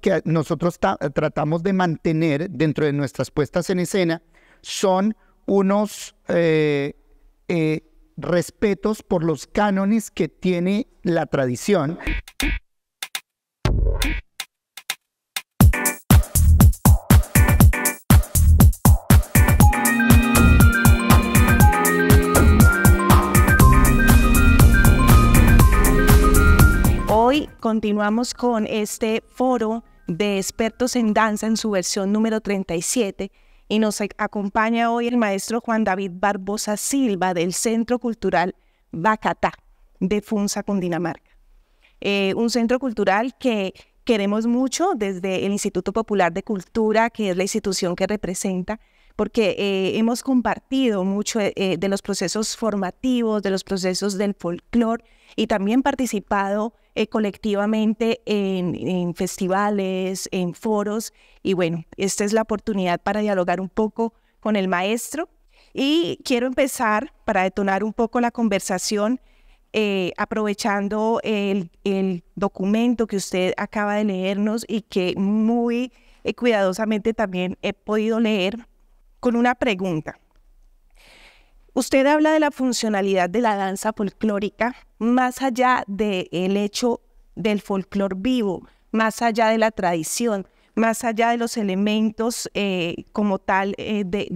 que nosotros tratamos de mantener dentro de nuestras puestas en escena son unos eh, eh, respetos por los cánones que tiene la tradición continuamos con este foro de expertos en danza en su versión número 37 y nos acompaña hoy el maestro Juan David Barbosa Silva del Centro Cultural Bacatá de Funza, Cundinamarca. Eh, un centro cultural que queremos mucho desde el Instituto Popular de Cultura, que es la institución que representa, porque eh, hemos compartido mucho eh, de los procesos formativos, de los procesos del folclore y también participado eh, colectivamente en, festivales, en foros. Y bueno, esta es la oportunidad para dialogar un poco con el maestro. Y quiero empezar para detonar un poco la conversación. Eh, aprovechando el documento que usted acaba de leernos y que muy eh, cuidadosamente también he podido leer con una pregunta. Usted habla de la funcionalidad de la danza folclórica, más allá del hecho del folclor vivo, más allá de la tradición, más allá de los elementos eh, como tal eh, de,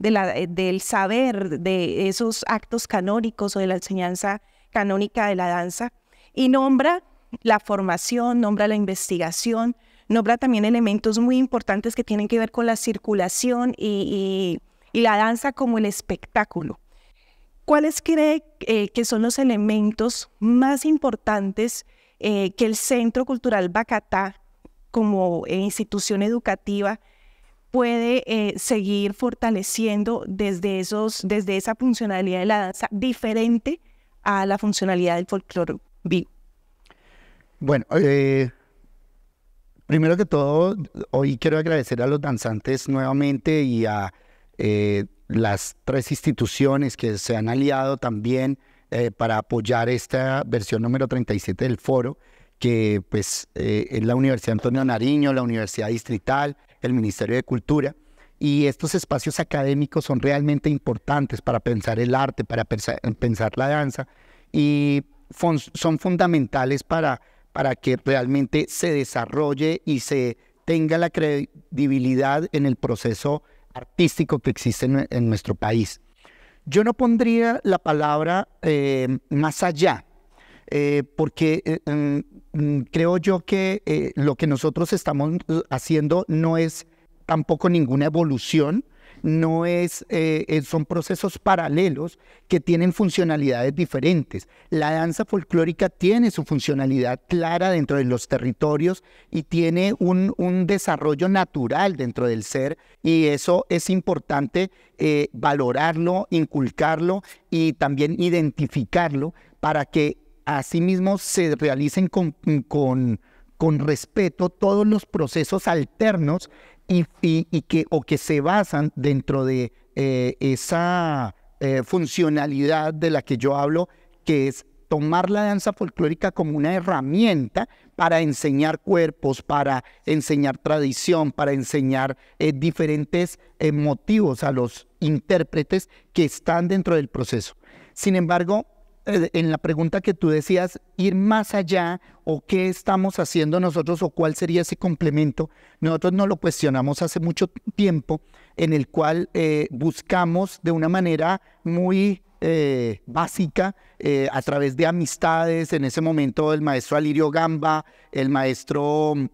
eh, del, saber, de esos actos canónicos o de la enseñanza canónica de la danza, y nombra la formación, nombra la investigación, nombra también elementos muy importantes que tienen que ver con la circulación y y la danza como el espectáculo. ¿Cuáles cree eh, que son los elementos más importantes eh, que el Centro Cultural Bacatá, como eh, institución educativa, puede seguir fortaleciendo desde, esos, desde esa funcionalidad de la danza diferente a la funcionalidad del folclore vivo? Bueno, primero que todo, hoy quiero agradecer a los danzantes nuevamente y a eh, las tres instituciones que se han aliado también eh, para apoyar esta versión número 37 del foro, que pues eh, es la Universidad Antonio Nariño, la Universidad Distrital, el Ministerio de Cultura. Y estos espacios académicos son realmente importantes para pensar el arte, para pensar la danza, y son fundamentales para, para que realmente se desarrolle y se tenga la credibilidad en el proceso artístico que existe en, nuestro país. Yo no pondría la palabra eh, más allá, eh, porque eh, mm, mm, creo yo que lo que nosotros estamos haciendo no es tampoco ninguna evolución, no es, eh, eh, son procesos paralelos que tienen funcionalidades diferentes. La danza folclórica tiene su funcionalidad clara dentro de los territorios y tiene un, desarrollo natural dentro del ser y eso es importante eh, valorarlo, inculcarlo y también identificarlo para que asimismo se realicen con, con respeto todos los procesos alternos y, que, o que se basan dentro de eh, esa eh, funcionalidad de la que yo hablo, que es tomar la danza folclórica como una herramienta para enseñar cuerpos, para enseñar tradición, para enseñar eh, diferentes motivos a los intérpretes que están dentro del proceso. Sin embargo, eh, en la pregunta que tú decías, ir más allá o qué estamos haciendo nosotros o cuál sería ese complemento, nosotros nos lo cuestionamos hace mucho tiempo, en el cual eh, buscamos de una manera muy eh, básica a través de amistades, en ese momento el maestro Alirio Gamba, el maestro mm,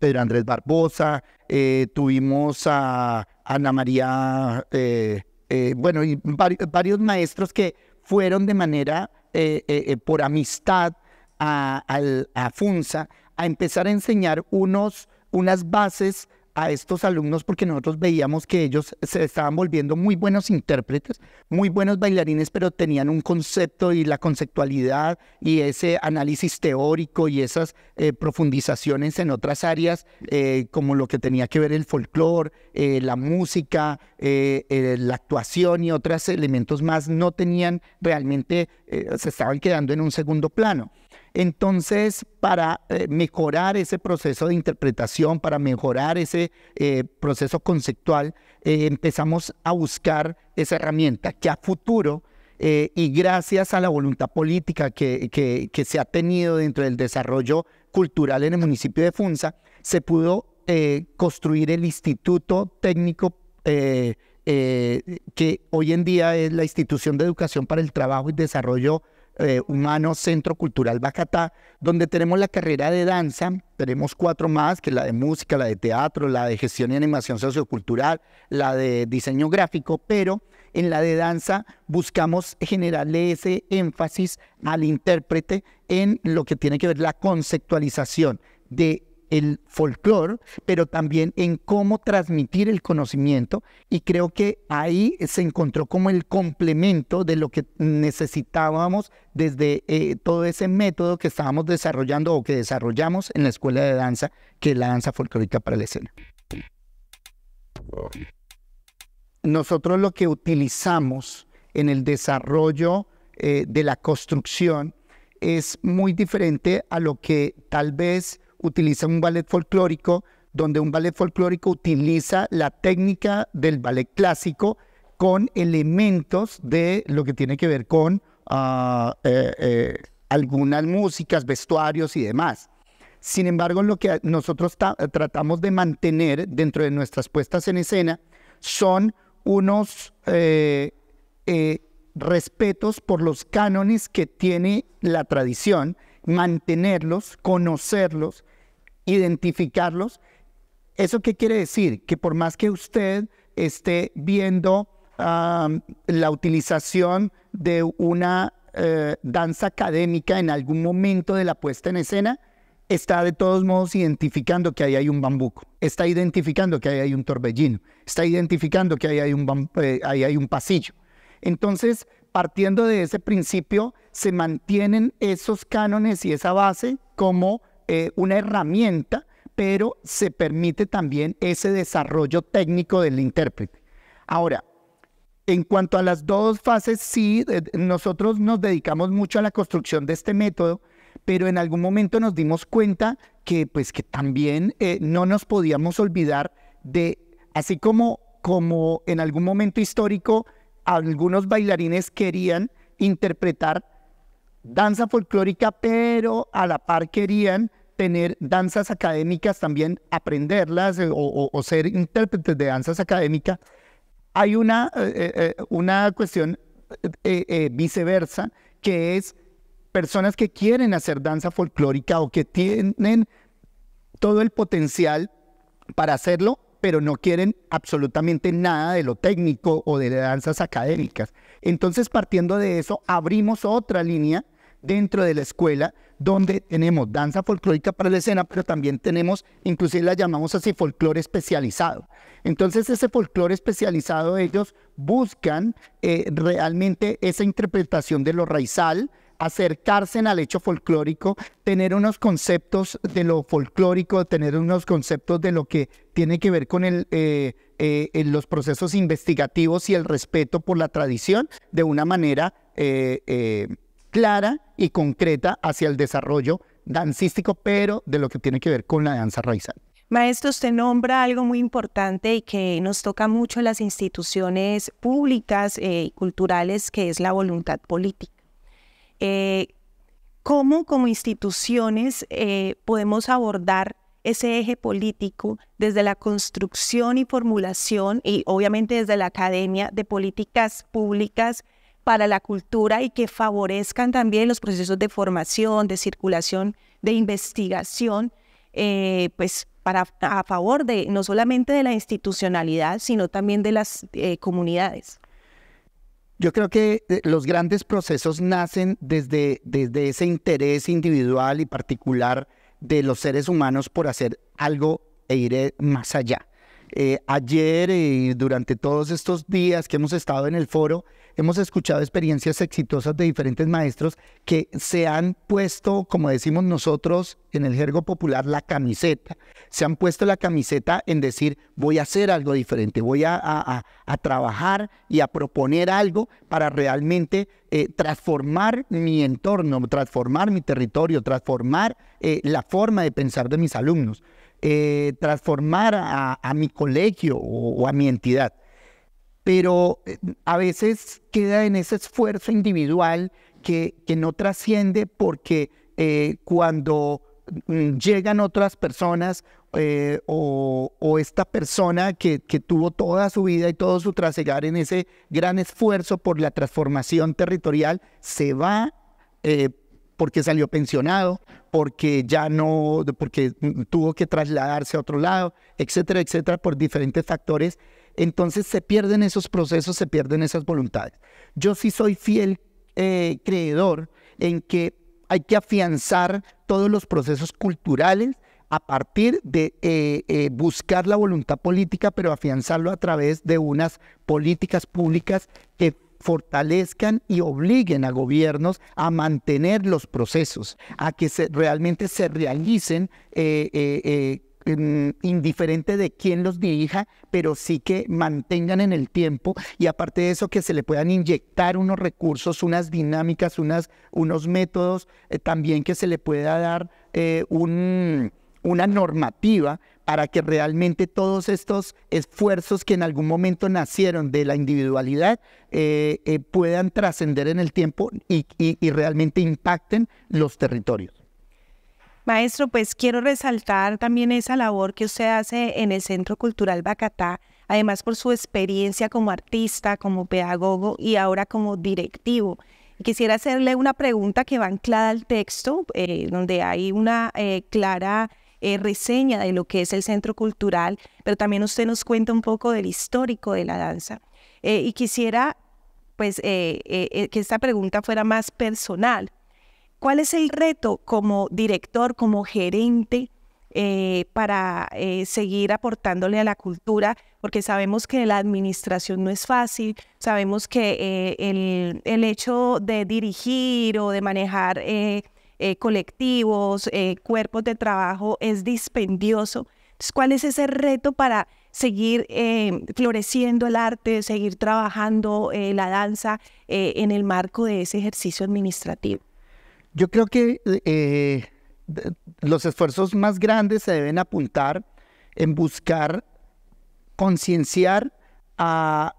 Pedro Andrés Barbosa, tuvimos a Ana María... bueno, y varios maestros que fueron de manera eh, eh, eh, por amistad a, a, FUNSA a empezar a enseñar unos, unas bases a estos alumnos porque nosotros veíamos que ellos se estaban volviendo muy buenos intérpretes, muy buenos bailarines, pero tenían un concepto y la conceptualidad y ese análisis teórico y esas eh, profundizaciones en otras áreas, eh, como lo que tenía que ver el folclore, eh, la música, la actuación y otros elementos más, no tenían realmente eh, se estaban quedando en un segundo plano. Entonces, para eh, mejorar ese proceso de interpretación, para mejorar ese eh, proceso conceptual, empezamos a buscar esa herramienta que a futuro y gracias a la voluntad política que, se ha tenido dentro del desarrollo cultural en el municipio de Funza, se pudo construir el Instituto Técnico eh, eh, que hoy en día es la Institución de Educación para el Trabajo y Desarrollo eh, Humano Centro Cultural Bacatá, donde tenemos la carrera de danza, tenemos cuatro más, que la de música, la de teatro, la de gestión y animación sociocultural, la de diseño gráfico, pero en la de danza buscamos generarle ese énfasis al intérprete en lo que tiene que ver la conceptualización de el folclore, pero también en cómo transmitir el conocimiento. Y creo que ahí se encontró como el complemento de lo que necesitábamos desde eh, todo ese método que estábamos desarrollando o que desarrollamos en la escuela de danza, que es la danza folclórica para la escena. Nosotros lo que utilizamos en el desarrollo eh, de la construcción es muy diferente a lo que tal vez utiliza un ballet folclórico, donde un ballet folclórico utiliza la técnica del ballet clásico con elementos de lo que tiene que ver con ah, eh, eh, algunas músicas, vestuarios y demás. Sin embargo, lo que nosotros tratamos de mantener dentro de nuestras puestas en escena son unos eh, respetos por los cánones que tiene la tradición, mantenerlos, conocerlos, identificarlos. ¿Eso qué quiere decir? Que por más que usted esté viendo la utilización de una eh, danza académica en algún momento de la puesta en escena, está de todos modos identificando que ahí hay un bambuco, está identificando que ahí hay un torbellino, está identificando que hay un, eh, ahí hay un pasillo. Entonces, partiendo de ese principio, se mantienen esos cánones y esa base como eh, una herramienta, pero se permite también ese desarrollo técnico del intérprete. Ahora, en cuanto a las dos fases, sí, nosotros nos dedicamos mucho a la construcción de este método, pero en algún momento nos dimos cuenta que, pues, que también eh, no nos podíamos olvidar de, así como, como en algún momento histórico algunos bailarines querían interpretar danza folclórica, pero a la par querían tener danzas académicas también, aprenderlas eh, o, ser intérpretes de danzas académicas. Hay una, eh, eh, una cuestión viceversa, que es personas que quieren hacer danza folclórica o que tienen todo el potencial para hacerlo, pero no quieren absolutamente nada de lo técnico o de danzas académicas. Entonces, partiendo de eso, abrimos otra línea dentro de la escuela, donde tenemos danza folclórica para la escena, pero también tenemos, inclusive la llamamos así, folclore especializado. Entonces ese folclore especializado ellos buscan eh, realmente esa interpretación de lo raizal, acercarse al hecho folclórico, tener unos conceptos de lo folclórico, tener unos conceptos de lo que tiene que ver con eh, eh, los procesos investigativos y el respeto por la tradición de una manera clara y concreta hacia el desarrollo dancístico, pero de lo que tiene que ver con la danza raizal. Maestro, usted nombra algo muy importante y que nos toca mucho en las instituciones públicas eh, y culturales, que es la voluntad política. Eh, ¿Cómo como instituciones eh, podemos abordar ese eje político desde la construcción y formulación y obviamente desde la academia de políticas públicas para la cultura y que favorezcan también los procesos de formación, de circulación, de investigación, eh, pues a favor de no solamente de la institucionalidad, sino también de las eh, comunidades. Yo creo que eh, los grandes procesos nacen desde, desde ese interés individual y particular de los seres humanos por hacer algo e ir más allá. ayer y durante todos estos días que hemos estado en el foro, hemos escuchado experiencias exitosas de diferentes maestros que se han puesto, como decimos nosotros en el jergo popular, la camiseta. Se han puesto la camiseta en decir, voy a hacer algo diferente, voy a, trabajar y a proponer algo para realmente eh, transformar mi entorno, transformar mi territorio, transformar eh, la forma de pensar de mis alumnos, eh, transformar a, mi colegio o a mi entidad pero eh, a veces queda en ese esfuerzo individual que, no trasciende porque eh, cuando mm, llegan otras personas eh, o, esta persona que, tuvo toda su vida y todo su trasegar en ese gran esfuerzo por la transformación territorial, se va porque salió pensionado, porque ya no, porque mm, tuvo que trasladarse a otro lado, etcétera, etcétera, por diferentes factores. Entonces se pierden esos procesos, se pierden esas voluntades. Yo sí soy fiel eh, creedor en que hay que afianzar todos los procesos culturales a partir de eh, eh, buscar la voluntad política, pero afianzarlo a través de unas políticas públicas que fortalezcan y obliguen a gobiernos a mantener los procesos, a que realmente se realicen indiferente de quién los dirija, pero sí que mantengan en el tiempo y aparte de eso que se le puedan inyectar unos recursos, unas dinámicas, unas, unos métodos, eh, también que se le pueda dar eh, una normativa para que realmente todos estos esfuerzos que en algún momento nacieron de la individualidad eh, puedan trascender en el tiempo y realmente impacten los territorios. Maestro, pues quiero resaltar también esa labor que usted hace en el Centro Cultural Bacatá, además por su experiencia como artista, como pedagogo y ahora como directivo. Quisiera hacerle una pregunta que va anclada al texto, eh, donde hay una eh, clara eh, reseña de lo que es el Centro Cultural, pero también usted nos cuenta un poco del histórico de la danza. y quisiera pues que esta pregunta fuera más personal ¿Cuál es el reto como director, como gerente eh, para eh, seguir aportándole a la cultura? Porque sabemos que la administración no es fácil, sabemos que eh, el, el, hecho de dirigir o de manejar colectivos, cuerpos de trabajo es dispendioso. Entonces, ¿cuál es ese reto para seguir floreciendo el arte, seguir trabajando la danza en el marco de ese ejercicio administrativo? Yo creo que eh, los esfuerzos más grandes se deben apuntar en buscar concienciar a,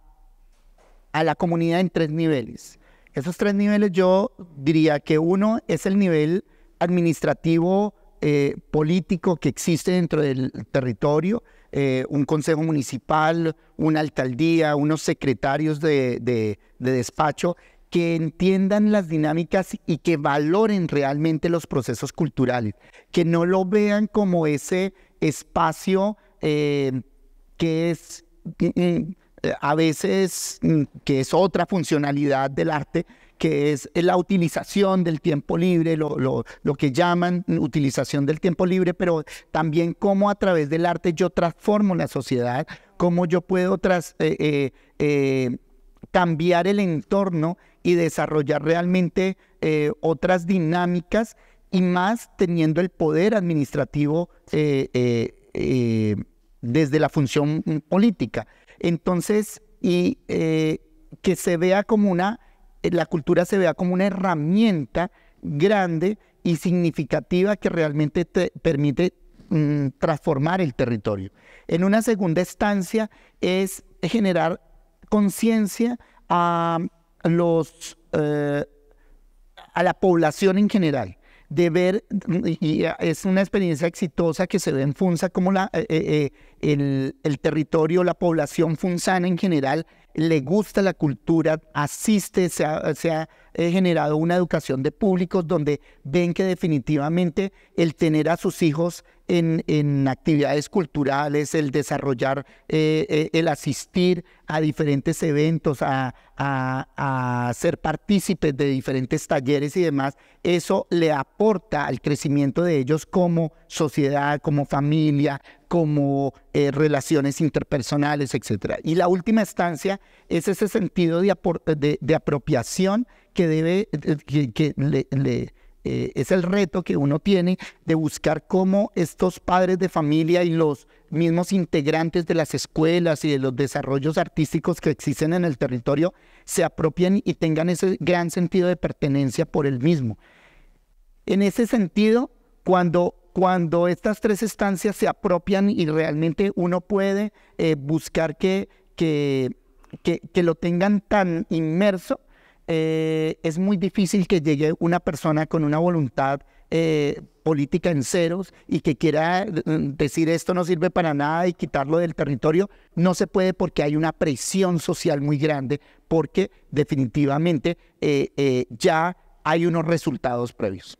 la comunidad en tres niveles. Esos tres niveles yo diría que uno es el nivel administrativo eh, político que existe dentro del territorio, eh, un consejo municipal, una alcaldía, unos secretarios de despacho, que entiendan las dinámicas y que valoren realmente los procesos culturales, que no lo vean como ese espacio eh, que es eh, eh, a veces mm, que es otra funcionalidad del arte, que es la utilización del tiempo libre, lo, que llaman utilización del tiempo libre, pero también cómo a través del arte yo transformo la sociedad, cómo yo puedo tras, cambiar el entorno y desarrollar realmente eh, otras dinámicas y más teniendo el poder administrativo eh, eh, desde la función política. Entonces, y que se vea como una, la cultura se vea como una herramienta grande y significativa que realmente te permite mm, transformar el territorio. En una segunda estancia es generar conciencia a los, eh, a la población en general de ver, y es una experiencia exitosa que se ve en Funza, como la, eh, eh, el, el, territorio, la población funzana en general le gusta la cultura, asiste, se ha, eh, generado una educación de públicos donde ven que definitivamente el tener a sus hijos en, actividades culturales, el desarrollar, eh, eh, el asistir a diferentes eventos, a, a ser partícipes de diferentes talleres y demás, eso le aporta al crecimiento de ellos como sociedad, como familia, como eh, relaciones interpersonales, etc. Y la última estancia es ese sentido de, apropiación que debe, eh, que, eh, es el reto que uno tiene de buscar cómo estos padres de familia y los mismos integrantes de las escuelas y de los desarrollos artísticos que existen en el territorio se apropien y tengan ese gran sentido de pertenencia por el mismo. En ese sentido, cuando cuando estas tres estancias se apropian y realmente uno puede eh, buscar que, que, lo tengan tan inmerso, eh, es muy difícil que llegue una persona con una voluntad eh, política en ceros y que quiera mm, decir esto no sirve para nada y quitarlo del territorio, no se puede porque hay una presión social muy grande, porque definitivamente ya hay unos resultados previos.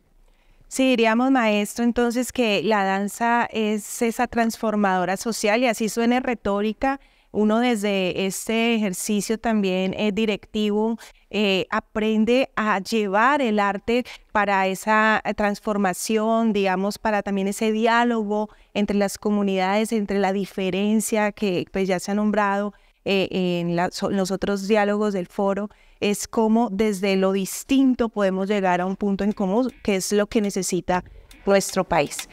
Sí, diríamos, maestro, entonces que la danza es esa transformadora social y así suene retórica. Uno desde este ejercicio también es eh, directivo, eh, aprende a llevar el arte para esa eh, transformación, digamos, para también ese diálogo entre las comunidades, entre la diferencia que pues, ya se ha nombrado en los otros diálogos del foro es cómo desde lo distinto podemos llegar a un punto en común, que es lo que necesita nuestro país.